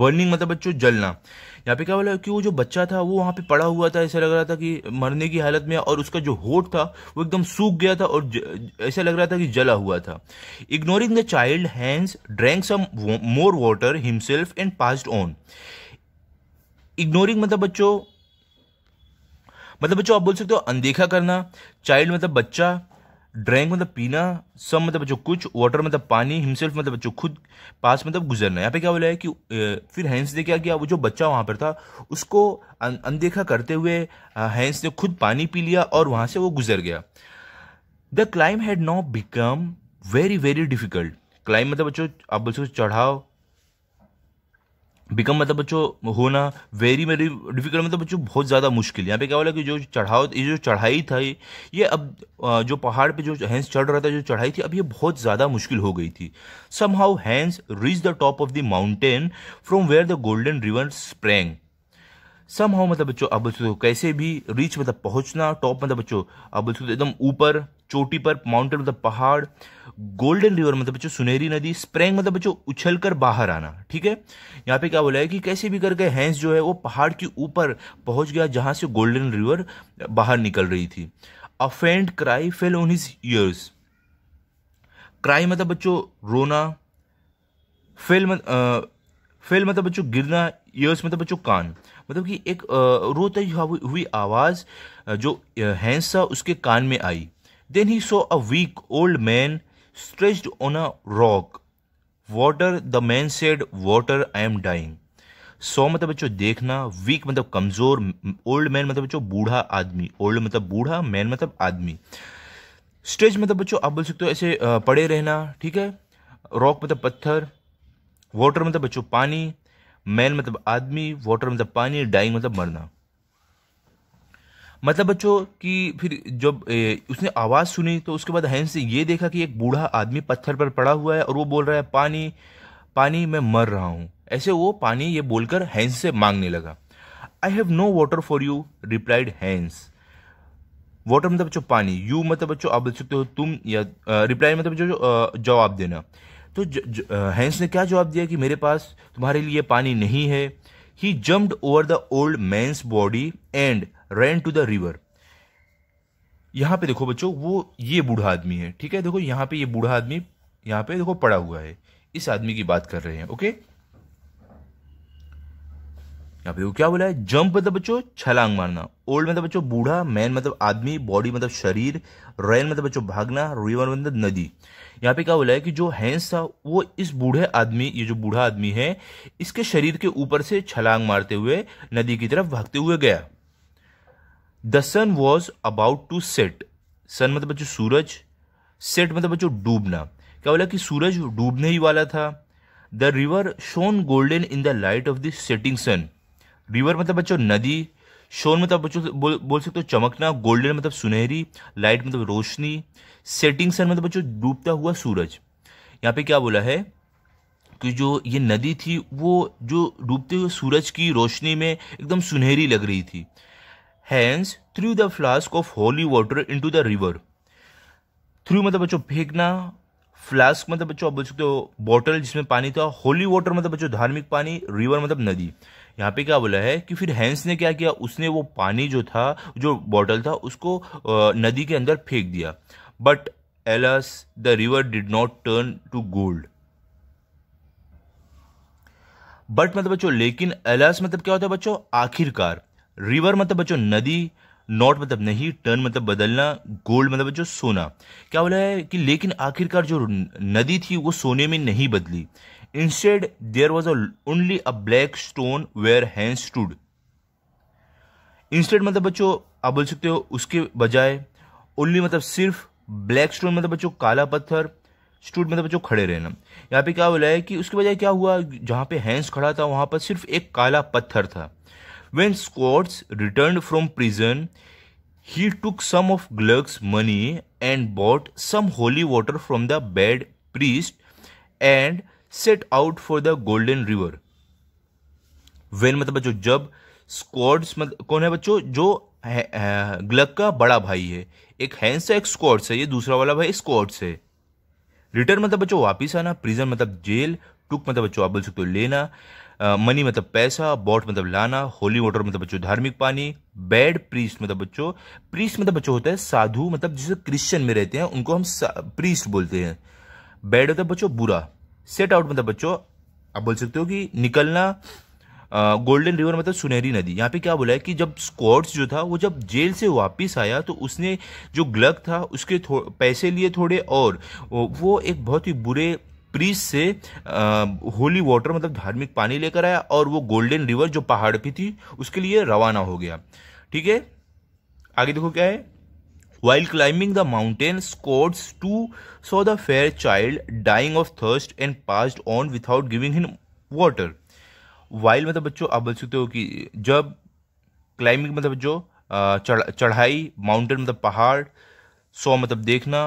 Speaker 1: बर्निंग मतलब बच्चों जलना यहाँ पे क्या बोला कि वो जो बच्चा था वो वहाँ पे पड़ा हुआ था ऐसा लग रहा था कि मरने की हालत में और उसका जो होठ था वो एकदम सूख गया था और ऐसा लग रहा था कि जला हुआ था ignoring the child Hans drank some more water himself and passed on ignoring मतलब बच्चों मतलब बच्चों आप बोल सकते हो अनदेखा करना चाइल्ड मतलब बच्चा ड्रैंक मतलब पीना सब मतलब जो कुछ वाटर मतलब पानी हिमसेल्फ मतलब जो खुद पास मतलब गुजरना यहाँ पे क्या बोला है कि फिर हैंस ने क्या किया वो जो बच्चा वहाँ पर था उसको अनदेखा करते हुए हैंस ने खुद पानी पी लिया और वहाँ से वो गुजर गया the climb had now become very very difficult climb मतलब बच्चों आप बोल सकते चढ़ाव बिकम मतलब बच्चों होना वेरी वेरी डिफिकल्ट मतलब बच्चों बहुत ज़्यादा मुश्किल यहाँ पे क्या बोला कि जो चढ़ाव ये जो चढ़ाई था ये अब जो पहाड़ पे जो हैंस चढ़ रहा था जो चढ़ाई थी अब ये बहुत ज़्यादा मुश्किल हो गई थी somehow Hans reach the top of the mountain from where the golden river sprang somehow मतलब बच्चों अब बच्चों तो कैसे भी रीच मतलब पहुँचना टॉप मतलब बच्चों अब बच्चों तो एकदम ऊपर चोटी पर माउंटेन मतलब पहाड़ गोल्डन रिवर मतलब बच्चों सुनहरी नदी स्प्रेंग मतलब बच्चों उछल कर बाहर आना ठीक है यहाँ पे क्या बोला है कि कैसे भी करके हैंस जो है वो पहाड़ के ऊपर पहुंच गया जहां से गोल्डन रिवर बाहर निकल रही थी a faint cry fell on his ears cry मतलब बच्चों रोना फेल मतलब फेल मतलब बच्चों गिरना ईयर्स मतलब बच्चों कान मतलब कि एक रोते हुई आवाज़ जो हैंस था उसके कान में आई Then he saw a weak old man stretched on a rock. Water, the man said, water, I am dying. सो मतलब बच्चों देखना वीक मतलब कमजोर ओल्ड मैन मतलब बच्चों बूढ़ा आदमी ओल्ड मतलब बूढ़ा मैन मतलब आदमी स्ट्रेच मतलब बच्चों आप बोल सकते हो ऐसे पड़े रहना ठीक है रॉक मतलब पत्थर वाटर मतलब बच्चों पानी मैन मतलब आदमी वाटर मतलब पानी डाइंग मतलब मरना मतलब बच्चों कि फिर जब उसने आवाज़ सुनी तो उसके बाद हैंस ये देखा कि एक बूढ़ा आदमी पत्थर पर पड़ा हुआ है और वो बोल रहा है पानी पानी मैं मर रहा हूँ ऐसे वो पानी ये बोलकर हैंस से मांगने लगा I have no water for you replied Hans water मतलब बच्चों पानी यू मतलब बच्चों आप बोल सकते हो तुम या रिप्लाई मतलब बच्चों जवाब देना तो ज, ज, हैंस ने क्या जवाब दिया कि मेरे पास तुम्हारे लिए पानी नहीं है he jumped over the old man's body and ran to the river यहां पे देखो बच्चों वो ये बूढ़ा आदमी है ठीक है देखो यहां पे ये बूढ़ा आदमी यहां पे देखो पड़ा हुआ है इस आदमी की बात कर रहे हैं ओके यहां पे देखो क्या बोला है जंप मतलब बच्चों छलांग मारना ओल्ड मतलब बच्चों बूढ़ा मैन मतलब आदमी बॉडी मतलब शरीर रैन मतलब बच्चों भागना रिवर मतलब नदी यहाँ पे क्या बोला है कि जो हैंस था वो इस बूढ़े आदमी ये जो बूढ़ा आदमी है इसके शरीर के ऊपर से छलांग मारते हुए नदी की तरफ भागते हुए गया the sun was about to set sun मतलब बच्चों सूरज सेट मतलब बच्चों डूबना क्या बोला कि सूरज डूबने ही वाला था the river shone golden in the light of the setting sun river मतलब बच्चों नदी शोन मतलब बच्चों बोल बोल सकते हो चमकना गोल्डन मतलब सुनहरी लाइट मतलब रोशनी सेटिंग सन मतलब बच्चों डूबता हुआ सूरज यहाँ पे क्या बोला है कि जो ये नदी थी वो जो डूबते हुए सूरज की रोशनी में एकदम सुनहरी लग रही थी Hans threw the flask of holy water into the river threw मतलब बच्चों फेंकना फ्लास्क मतलब बच्चों आप बोल सकते हो बॉटल जिसमें पानी था होली वाटर मतलब बच्चों धार्मिक पानी रिवर मतलब नदी यहाँ पे क्या बोला है कि फिर हैंस ने क्या किया उसने वो पानी जो था जो बॉटल था उसको नदी के अंदर फेंक दिया but alas the river did not turn to gold but मतलब बच्चों लेकिन एलस मतलब क्या होता है बच्चों आखिरकार रिवर मतलब बच्चों नदी नॉट मतलब नहीं टर्न मतलब बदलना गोल्ड मतलब बच्चों सोना क्या बोला है कि लेकिन आखिरकार जो नदी थी वो सोने में नहीं बदली instead there was only a black stone where Hans stood instead मतलब बच्चों आप बोल सकते हो उसके बजाय ओनली मतलब सिर्फ ब्लैक स्टोन मतलब बच्चों काला पत्थर स्टूड मतलब बच्चों खड़े रहना यहाँ पे क्या बोला है कि उसके बजाय क्या हुआ जहां पे हैंस खड़ा था वहां पर सिर्फ एक काला पत्थर था When Scott's returned from prison, he took some of Gluck's money and bought some holy water from the bad priest and set out for the Golden River. When मतलब बच्चों जब स्कॉट्स मतलब कौन है बच्चों जो ग्लक का बड़ा भाई है एक हैंस है एक स्कॉट्स है ये दूसरा वाला भाई स्कॉट्स है रिटर्न मतलब बच्चों वापिस आना प्रिजन मतलब जेल टुक मतलब बच्चों आप बोल सकते हो लेना मनी मतलब पैसा बॉट मतलब लाना होली वाटर मतलब बच्चों धार्मिक पानी बैड प्रीस्ट मतलब बच्चों प्रीस्ट मतलब बच्चों होता है साधु मतलब जिसे क्रिश्चियन में रहते हैं उनको हम प्रीस्ट बोलते हैं बैड होता है बच्चों बुरा सेट आउट मतलब बच्चों आप बोल सकते हो कि निकलना गोल्डन रिवर मतलब सुनहरी नदी यहाँ पे क्या बोला है कि जब स्कॉट्स जो था वो जब जेल से वापस आया तो उसने जो ग्लग था उसके पैसे लिए थोड़े और वो एक बहुत ही बुरे प्रीस से होली वाटर मतलब धार्मिक पानी लेकर आया और वो गोल्डन रिवर जो पहाड़ पे थी उसके लिए रवाना हो गया ठीक है आगे देखो क्या है while climbing the mountain Schwartz too saw the fair child dying of thirst and passed on without giving him water while मतलब बच्चों आप बोल सकते हो कि जब क्लाइंबिंग मतलब जो चढ़ाई माउंटेन मतलब पहाड़ सो मतलब देखना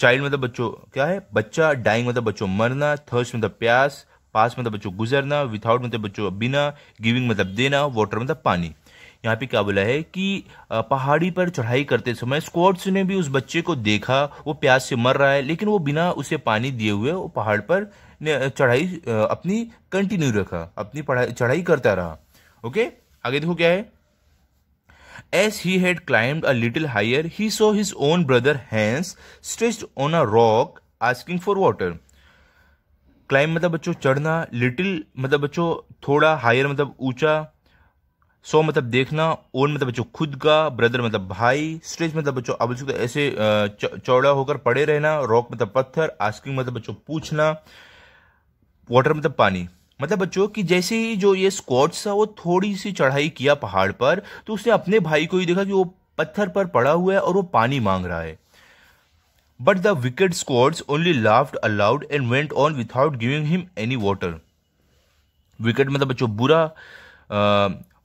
Speaker 1: चाइल्ड मतलब तो बच्चों क्या है बच्चा डाइंग मतलब तो बच्चों मरना थर्स्ट मतलब तो प्यास पास मतलब बच्चों गुजरना विथआउट मतलब बच्चों बिना गिविंग मतलब देना वाटर मतलब पानी यहाँ पे क्या बोला है कि पहाड़ी पर चढ़ाई करते समय स्कॉट्स ने भी उस बच्चे को देखा वो प्यास से मर रहा है लेकिन वो बिना उसे पानी दिए हुए वो पहाड़ पर चढ़ाई अपनी कंटिन्यू रखा अपनी पढ़ाई चढ़ाई करता रहा ओके आगे देखो क्या है As he had climbed a little higher, he saw his own brother Hans stretched on a rock asking for water. Climb मतलब बच्चों चढ़ना लिटिल मतलब बच्चों थोड़ा हायर मतलब ऊंचा सो मतलब देखना ओन मतलब बच्चों खुद का ब्रदर मतलब भाई स्ट्रेच मतलब बच्चों अब उसको ऐसे चौड़ा होकर पड़े रहना रॉक मतलब पत्थर आस्किंग मतलब बच्चों पूछना वाटर मतलब पानी मतलब बच्चों कि जैसे ही जो ये स्कॉट्स था वो थोड़ी सी चढ़ाई किया पहाड़ पर तो उसने अपने भाई को ही देखा कि वो पत्थर पर पड़ा हुआ है और वो पानी मांग रहा है but the wicked Schwartz only laughed aloud and went on without giving him any water wicked मतलब बच्चों बुरा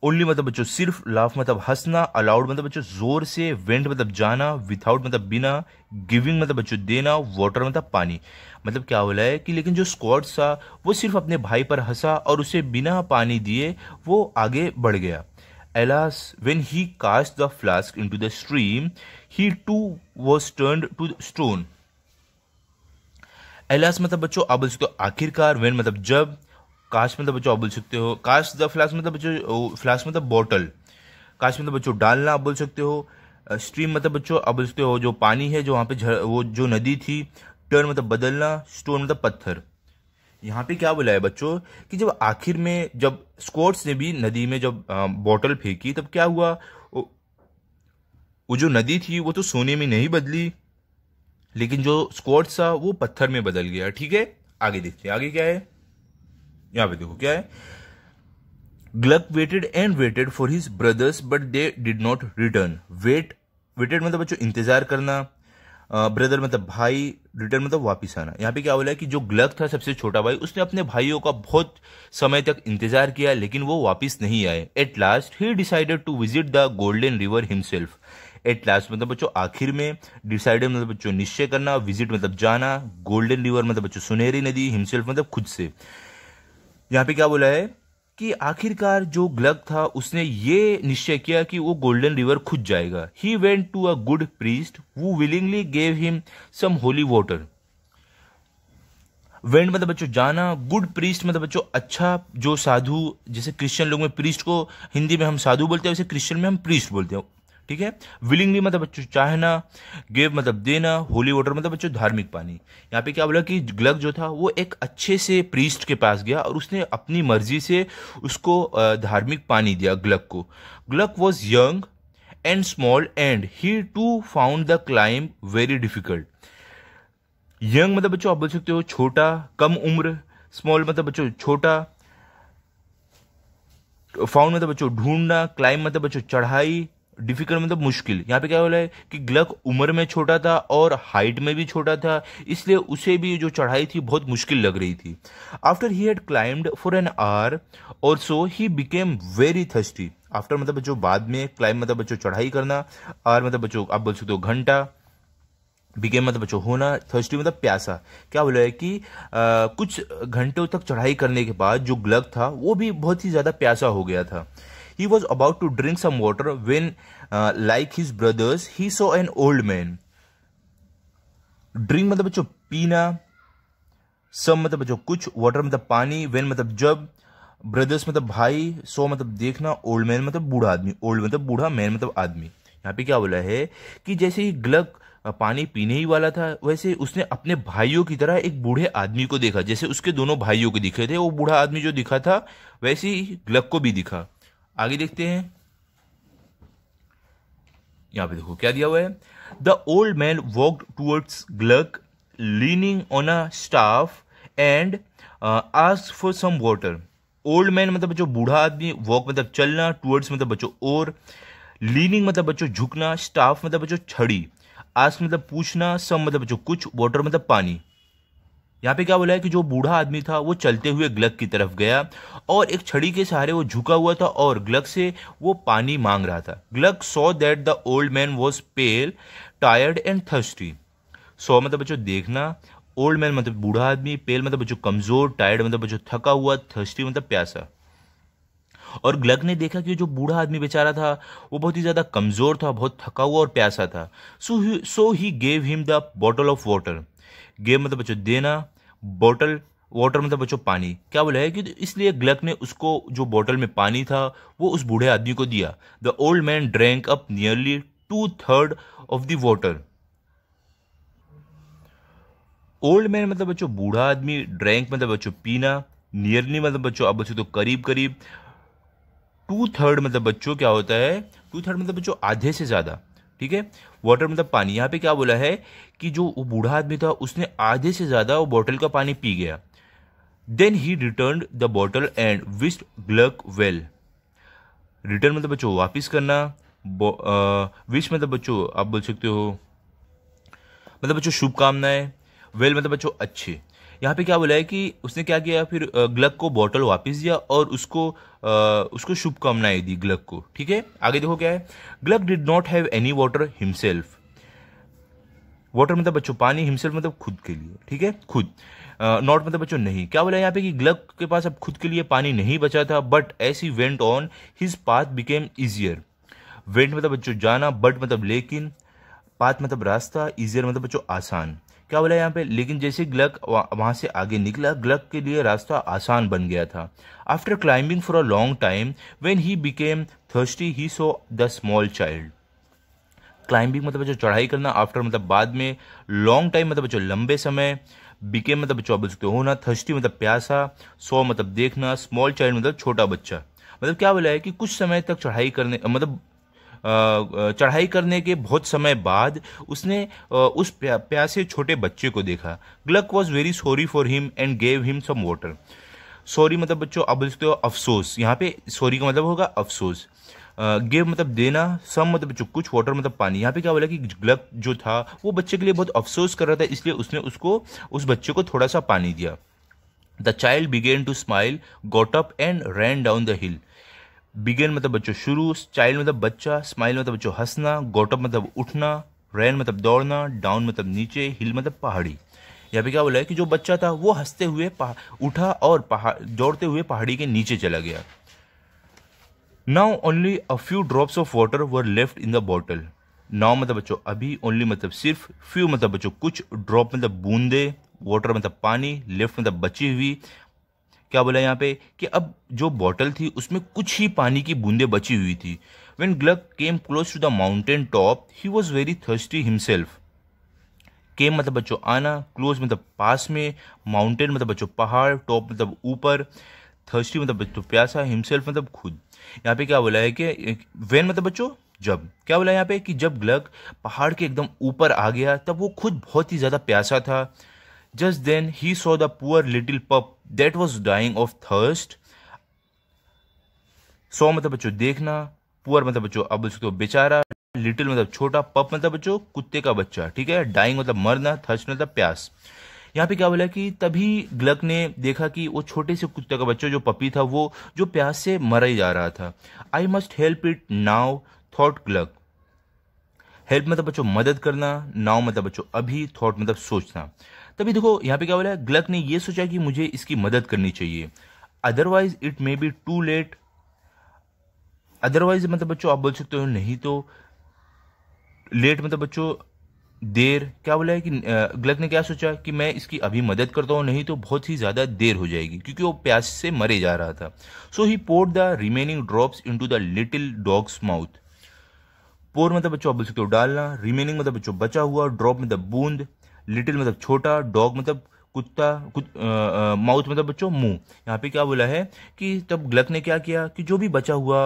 Speaker 1: ओनली मतलब बच्चों सिर्फ लाफ मतलब हंसना अलाउड मतलब बच्चों जोर से वेंट मतलब जाना विदाउट मतलब बिना गिविंग मतलब बच्चों देना वाटर मतलब पानी मतलब क्या बोला है कि लेकिन जो स्कॉट था वो सिर्फ अपने भाई पर हंसा और उसे बिना पानी दिए वो आगे बढ़ गया alas when he cast the flask into the stream he too was turn to stone alas मतलब बच्चों आप बोल सकते हो आखिरकार वेन मतलब जब काश मतलब बच्चों आप बोल सकते हो काश द फ्लास मतलब बच्चों फ्लास मतलब बॉटल काश मतलब बच्चों डालना आप बोल सकते हो स्ट्रीम मतलब बच्चों आप बोल सकते हो जो पानी है जो वहाँ पे वो जो नदी थी टर्न मतलब बदलना स्टोन मतलब पत्थर यहाँ पे क्या बोला है बच्चों कि जब आखिर में जब स्कॉट्स ने भी नदी में जब बॉटल फेंकी तब क्या हुआ वो जो नदी थी वो तो सोने में नहीं बदली लेकिन जो स्कॉट्स था वो पत्थर में बदल गया ठीक है आगे देखते हैं आगे क्या है यहां पे देखो क्या है Gluck waited and waited for his brothers but they did not return wait waited मतलब बच्चों इंतजार करना ब्रदर मतलब भाई रिटर्न मतलब वापस आना यहाँ पे क्या बोला है कि जो ग्लक था सबसे छोटा भाई उसने अपने भाइयों का बहुत समय तक इंतजार किया लेकिन वो वापस नहीं आए at last he decided to visit the golden river himself at last मतलब बच्चों आखिर में डिसाइडेड मतलब बच्चों निश्चय करना विजिट मतलब जाना गोल्डन रिवर मतलब बच्चों सुनहरी नदी हिमसेल्फ मतलब खुद से यहाँ पे क्या बोला है कि आखिरकार जो ग्लग था उसने ये निश्चय किया कि वो गोल्डन रिवर खुद जाएगा he went to a good priest who willingly gave him some holy water went मतलब बच्चों जाना गुड प्रीस्ट मतलब बच्चों अच्छा जो साधु जैसे क्रिश्चियन लोग में प्रीस्ट को हिंदी में हम साधु बोलते हैं वैसे क्रिश्चियन में हम प्रीस्ट बोलते हैं ठीक है विलिंगली मतलब बच्चों चाहना गिव मतलब देना होली वाटर मतलब बच्चों धार्मिक पानी यहाँ पे क्या बोला कि ग्लग जो था वो एक अच्छे से प्रीस्ट के पास गया और उसने अपनी मर्जी से उसको धार्मिक पानी दिया ग्लग को Gluck was young and small and he too found the climb very difficult young मतलब बच्चों आप बोल सकते हो छोटा कम उम्र स्मॉल मतलब बच्चों छोटा फाउंड मतलब बच्चों ढूंढना क्लाइंब मतलब बच्चों चढ़ाई डिफिकल्ट मतलब मुश्किल यहाँ पे क्या बोला है कि ग्लक उम्र में छोटा था और हाइट में भी छोटा था इसलिए उसे भी जो चढ़ाई थी बहुत मुश्किल लग रही थी after he had climbed for an hour or so he became very thirsty after मतलब बच्चों बाद में क्लाइंब मतलब बच्चों चढ़ाई करना आर मतलब बच्चों आप बोल सकते हो घंटा बिकेम मतलब बच्चों होना थर्स्टी मतलब प्यासा क्या बोला है कि आ, कुछ घंटों तक चढ़ाई करने के बाद जो ग्लक था वो भी बहुत ही ज़्यादा प्यासा हो गया था He was about to drink some water when, uh, like his brothers, he saw an old man. Drink मतलब बच्चों पीना सब मतलब बच्चों कुछ वाटर मतलब पानी वेन मतलब जब ब्रदर्स मतलब भाई सो मतलब देखना ओल्ड मैन मतलब बूढ़ा आदमी ओल्ड मतलब बूढ़ा मैन मतलब आदमी यहाँ पे क्या बोला है कि जैसे ही ग्लक पानी पीने ही वाला था वैसे उसने अपने भाइयों की तरह एक बूढ़े आदमी को देखा जैसे उसके दोनों भाइयों को दिखे थे वो बूढ़ा आदमी जो दिखा था वैसे ही ग्लक को भी दिखा आगे देखते हैं यहां पे देखो क्या दिया हुआ है the old man walk towards Gluck leaning on a staff and ask for some water old man मतलब बच्चों बूढ़ा आदमी वॉक मतलब चलना टूवर्ड्स मतलब बच्चों और लीनिंग मतलब बच्चों झुकना स्टाफ मतलब बच्चों छड़ी आस्क मतलब पूछना सम मतलब बच्चों कुछ वॉटर मतलब पानी यहाँ पे क्या बोला है कि जो बूढ़ा आदमी था वो चलते हुए ग्लग की तरफ गया और एक छड़ी के सहारे वो झुका हुआ था और ग्लग से वो पानी मांग रहा था Gluck saw that the old man was pale tired and thirsty saw मतलब बच्चों देखना ओल्ड मैन मतलब बूढ़ा आदमी पेल मतलब बच्चों कमजोर टायर्ड मतलब बच्चों थका हुआ थर्स्टी मतलब प्यासा और ग्लग ने देखा कि जो बूढ़ा आदमी बेचारा था वो बहुत ही ज़्यादा कमज़ोर था बहुत थका हुआ और प्यासा था so so he gave him the bottle of water gave मतलब बच्चों देना बोतल वाटर मतलब बच्चों पानी क्या बोला है कि इसलिए ग्लक ने उसको जो बोतल में पानी था वो उस बूढ़े आदमी को दिया the old man drank up nearly two third of the water old man मतलब बच्चों बूढ़ा आदमी ड्रैंक मतलब बच्चों पीना नियरली मतलब बच्चों अब बच्चों तो करीब करीब टू थर्ड मतलब बच्चों क्या होता है टू थर्ड मतलब बच्चों आधे से ज़्यादा ठीक है वाटर मतलब पानी यहाँ पे क्या बोला है कि जो वो बूढ़ा आदमी था उसने आधे से ज़्यादा वो बॉटल का पानी पी गया then he return the bottle and wished Gluck well return मतलब बच्चों वापिस करना विश मतलब बच्चों आप बोल सकते हो मतलब बच्चों शुभकामनाएं वेल मतलब बच्चों अच्छे यहाँ पे क्या बोला है कि उसने क्या किया फिर ग्लक को बॉटल वापस दिया और उसको आ, उसको शुभकामनाएं दी ग्लक को ठीक है आगे देखो क्या है Gluck did not have any water himself water मतलब बच्चों पानी हिमसेल्फ मतलब खुद के लिए ठीक है खुद नॉट uh, मतलब बच्चों नहीं क्या बोला यहाँ पे कि ग्लक के पास अब खुद के लिए पानी नहीं बचा था but as he went on his path became easier went मतलब बच्चों जाना बट मतलब लेकिन पाथ मतलब रास्ता इजियर मतलब बच्चों आसान क्या बोला यहाँ पे लेकिन जैसे ग्लक वहां से आगे निकला ग्लक के लिए रास्ता आसान बन गया था after climbing for a long time when he became thirsty he saw the small child climbing मतलब जो चढ़ाई करना आफ्टर मतलब बाद में लॉन्ग टाइम मतलब जो लंबे समय बिकेम मतलब बच्चों बोल सकते हो होना थर्स्टी मतलब प्यासा सो मतलब देखना स्मॉल चाइल्ड मतलब छोटा बच्चा मतलब क्या बोला है कि कुछ समय तक चढ़ाई करने मतलब चढ़ाई करने के बहुत समय बाद उसने उस प्यासे छोटे बच्चे को देखा Gluck was very sorry for him and gave him some water sorry मतलब बच्चों अब बोलते हो अफसोस यहाँ पे सॉरी का मतलब होगा अफसोस गेव मतलब देना सम मतलब बच्चों कुछ वाटर मतलब पानी यहाँ पे क्या बोला कि ग्लक जो था वो बच्चे के लिए बहुत अफसोस कर रहा था इसलिए उसने उसको उस बच्चे को थोड़ा सा पानी दिया the child began to smile got up and ran down the hill began मतलब बच्चों शुरू चाइल्ड मतलब बच्चा स्माइल मतलब बच्चों हंसना गोटअप मतलब उठना रैन मतलब दौड़ना डाउन मतलब नीचे हिल मतलब पहाड़ी यहाँ पे क्या बोला है कि जो बच्चा था वो हंसते हुए उठा और पहाड़ दौड़ते हुए पहाड़ी के नीचे चला गया now only a few drops of water were left in the bottle now मतलब बच्चों अभी ओनली मतलब सिर्फ फ्यू मतलब बच्चों कुछ ड्रॉप मतलब बूंदे वाटर मतलब पानी लेफ्ट मतलब बची हुई क्या बोला यहाँ पे कि अब जो बॉटल थी उसमें कुछ ही पानी की बूंदें बची हुई थी when Gluck came close to the mountain top he was very thirsty himself came मतलब बच्चों आना क्लोज मतलब पास में माउंटेन मतलब बच्चों पहाड़ टॉप मतलब ऊपर थर्स्टी मतलब बच्चों प्यासा हिमसेल्फ मतलब खुद यहाँ पे क्या बोला है कि वेन मतलब बच्चों जब क्या बोला यहाँ पे कि जब ग्लक पहाड़ के एकदम ऊपर आ गया तब वो खुद बहुत ही ज़्यादा प्यासा था just then he saw the poor little pup that was dying of thirst saw मतलब बच्चों देखना पुअर मतलब बच्चों अब बोल सकते हो तो बेचारा लिटिल मतलब छोटा पप मतलब बच्चों कुत्ते का बच्चा ठीक है डाइंग मतलब मरना थर्स्ट मतलब प्यास यहाँ पे क्या बोला कि तभी ग्लक ने देखा कि वो छोटे से कुत्ते का बच्चा जो पपी था वो जो प्यास से मरा ही जा रहा था I must help it now thought Gluck help मतलब बच्चों मदद करना नाउ मतलब बच्चों अभी थॉट मतलब सोचना तभी देखो यहाँ पे क्या बोला है ग्लक ने यह सोचा कि मुझे इसकी मदद करनी चाहिए otherwise it may be too late otherwise मतलब बच्चों आप बोल सकते हो नहीं तो लेट मतलब बच्चों देर क्या बोला है कि ग्लक ने क्या सोचा कि मैं इसकी अभी मदद करता हूँ नहीं तो बहुत ही ज़्यादा देर हो जाएगी क्योंकि वो प्यास से मरे जा रहा था so he poured the remaining drops into the little dog's mouth pour मतलब बच्चों आप बोल सकते हो डालना रिमेनिंग मतलब बच्चों बचा हुआ ड्रॉप मतलब बूंद लिटिल मतलब छोटा डॉग मतलब कुत्ता कुछ माउथ मतलब बच्चों मुंह यहाँ पे क्या बोला है कि तब ग्लक ने क्या किया कि जो भी बचा हुआ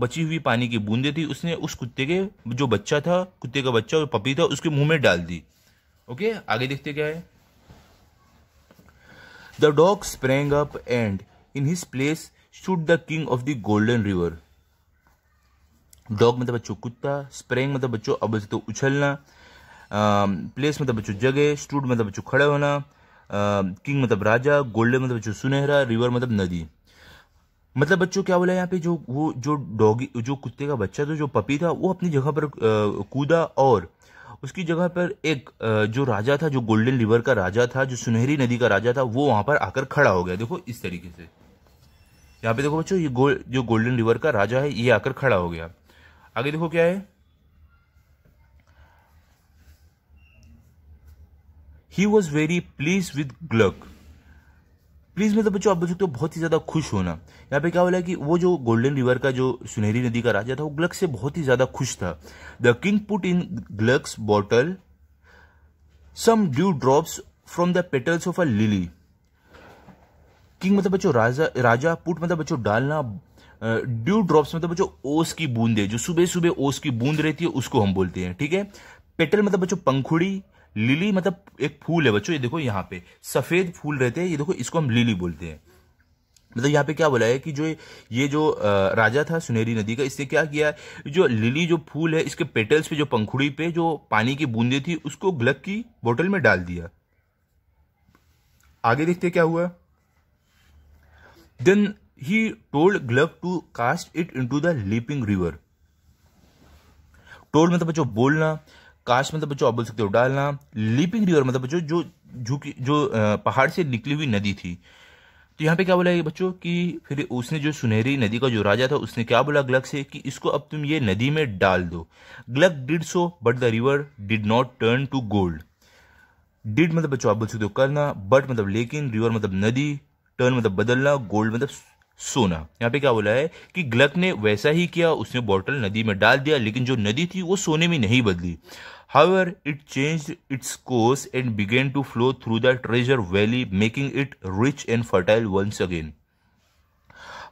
Speaker 1: बची हुई पानी की बूंदे थी उसने उस कुत्ते के जो बच्चा था कुत्ते का बच्चा और पपी था उसके मुंह में डाल दी ओके आगे देखते क्या है the dog sprang up and in his place stood the king of the golden river dog मतलब बच्चों कुत्ता स्प्रेंग मतलब बच्चों अब तो उछलना प्लेस मतलब तो बच्चों जगह स्टूड मतलब तो बच्चों खड़े होना किंग मतलब तो राजा गोल्डन मतलब बच्चों सुनहरा रिवर मतलब नदी मतलब बच्चों क्या बोला यहाँ पे जो वो जो डॉगी जो कुत्ते का बच्चा था जो पपी था वो अपनी जगह पर कूदा और उसकी जगह पर एक जो राजा था जो गोल्डन रिवर का राजा था जो सुनहरी नदी का राजा था वो वहां पर आकर खड़ा हो गया देखो इस तरीके से यहाँ पे देखो बच्चों ये गोल जो गोल्डन रिवर का राजा है ये आकर खड़ा हो गया आगे देखो क्या है he was very pleased with Gluck pleased मतलब बच्चों आप बोल सकते हो बहुत ही ज़्यादा खुश होना यहाँ पे क्या बोला कि वो जो गोल्डन रिवर का जो सुनहरी नदी का राजा था वो ग्लक से बहुत ही ज़्यादा खुश था the king put in Gluck's bottle some dew drops from the petals of a lily king मतलब बच्चों राजा राजा पुट मतलब बच्चों डालना ड्यू ड्रॉप्स मतलब बच्चों ओस की बूंदे जो सुबह सुबह ओस की बूंद रहती है उसको हम बोलते हैं ठीक है पेटल मतलब बच्चों पंखुड़ी लिली मतलब एक फूल है बच्चों ये देखो यहाँ पे सफेद फूल रहते हैं ये देखो इसको हम लिली बोलते हैं मतलब यहाँ पे क्या बोला है कि जो ये जो राजा था सुनहरी नदी का इसने क्या किया जो लिली जो फूल है इसके पेटल्स पे जो पंखुड़ी पे जो पानी की बूंदे थी उसको ग्लक की बोतल में डाल दिया आगे देखते क्या हुआ then he told Gluck to cast it into the leaping river told मतलब जो बोलना काश मतलब बच्चों आप बोल सकते हो डालना लीपिंग रिवर मतलब बच्चों जो झुकी जो पहाड़ से निकली हुई नदी थी तो यहाँ पे क्या बोला ये बच्चों कि फिर उसने जो सुनहरी नदी का जो राजा था उसने क्या बोला ग्लक से कि इसको अब तुम ये नदी में डाल दो Gluck did so but the river did not turn to gold did मतलब बच्चों आप बोल सकते हो करना बट मतलब लेकिन रिवर मतलब नदी टर्न मतलब बदलना गोल्ड मतलब सोना यहाँ पे क्या बोला है कि ग्लक ने वैसा ही किया उसने बॉटल नदी में डाल दिया लेकिन जो नदी थी वो सोने में नहीं बदली However, it changed its course and began to flow through the treasure valley, making it rich and fertile once again.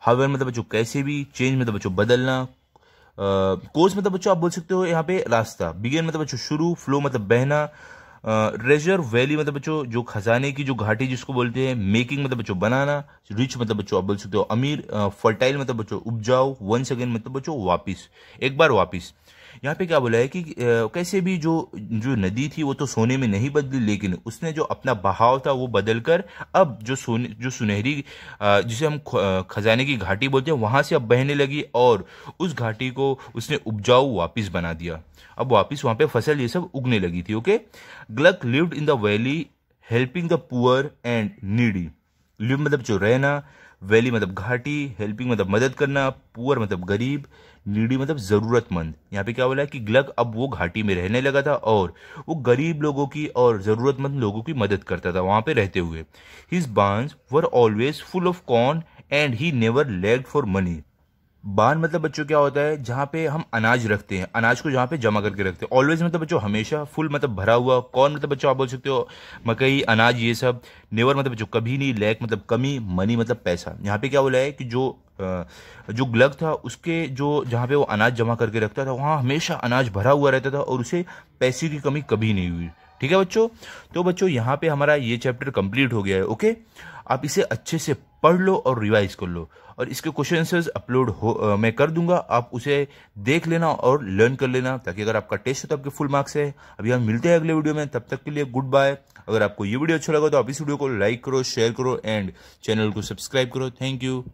Speaker 1: However, मतलब बच्चों कैसे भी change मतलब बच्चों बदलना कोर्स uh, मतलब बच्चों आप बोल सकते हो यहाँ पे रास्ता बिगेन मतलब बच्चों शुरू फ्लो मतलब बहना ट्रेजर uh, वैली मतलब बच्चों जो खजाने की जो घाटी जिसको बोलते हैं मेकिंग मतलब बच्चों बनाना रिच मतलब बच्चों आप बोल सकते हो अमीर फर्टाइल uh, मतलब बच्चों उपजाऊ वंस अगेन मतलब बच्चों वापिस एक बार वापिस यहाँ पे क्या बोला है कि कैसे भी जो जो नदी थी वो तो सोने में नहीं बदली लेकिन उसने जो अपना बहाव था वो बदल कर अब जो सोने जो सुनहरी जिसे हम खजाने की घाटी बोलते हैं वहाँ से अब बहने लगी और उस घाटी को उसने उपजाऊ वापस बना दिया अब वापस वहाँ पे फसल ये सब उगने लगी थी okay Gluck lived in the valley helping the poor and needy live मतलब जो रहना वैली मतलब घाटी हेल्पिंग मतलब मदद करना पुअर मतलब गरीब नीडी मतलब ज़रूरतमंद यहाँ पे क्या बोला है कि ग्लग अब वो घाटी में रहने लगा था और वो गरीब लोगों की और ज़रूरतमंद लोगों की मदद करता था वहां पे रहते हुए his barns were always full of corn and he never lacked for money barn मतलब बच्चों क्या होता है जहाँ पे हम अनाज रखते हैं अनाज को जहाँ पे जमा करके रखते हैं ऑलवेज मतलब बच्चों हमेशा फुल मतलब भरा हुआ कौन मतलब बच्चों आप बोल सकते हो मकई अनाज ये सब नेवर मतलब बच्चों कभी नहीं लैक मतलब कमी मनी मतलब पैसा यहाँ पे क्या बोला है कि जो जो ग्लग था उसके जो जहाँ पे वो अनाज जमा करके रखता था वहाँ हमेशा अनाज भरा हुआ रहता था और उसे पैसे की कमी कभी नहीं हुई ठीक है बच्चों तो बच्चों यहाँ पे हमारा ये चैप्टर कंप्लीट हो गया है ओके आप इसे अच्छे से पढ़ लो और रिवाइज कर लो और इसके क्वेश्चन अपलोड हो मैं कर दूंगा आप उसे देख लेना और लर्न कर लेना ताकि अगर आपका टेस्ट हो तो आपके फुल मार्क्स है अभी हम मिलते हैं अगले वीडियो में तब तक के लिए गुड बाय अगर आपको ये वीडियो अच्छा लगा तो आप इस वीडियो को लाइक करो शेयर करो एंड चैनल को सब्सक्राइब करो थैंक यू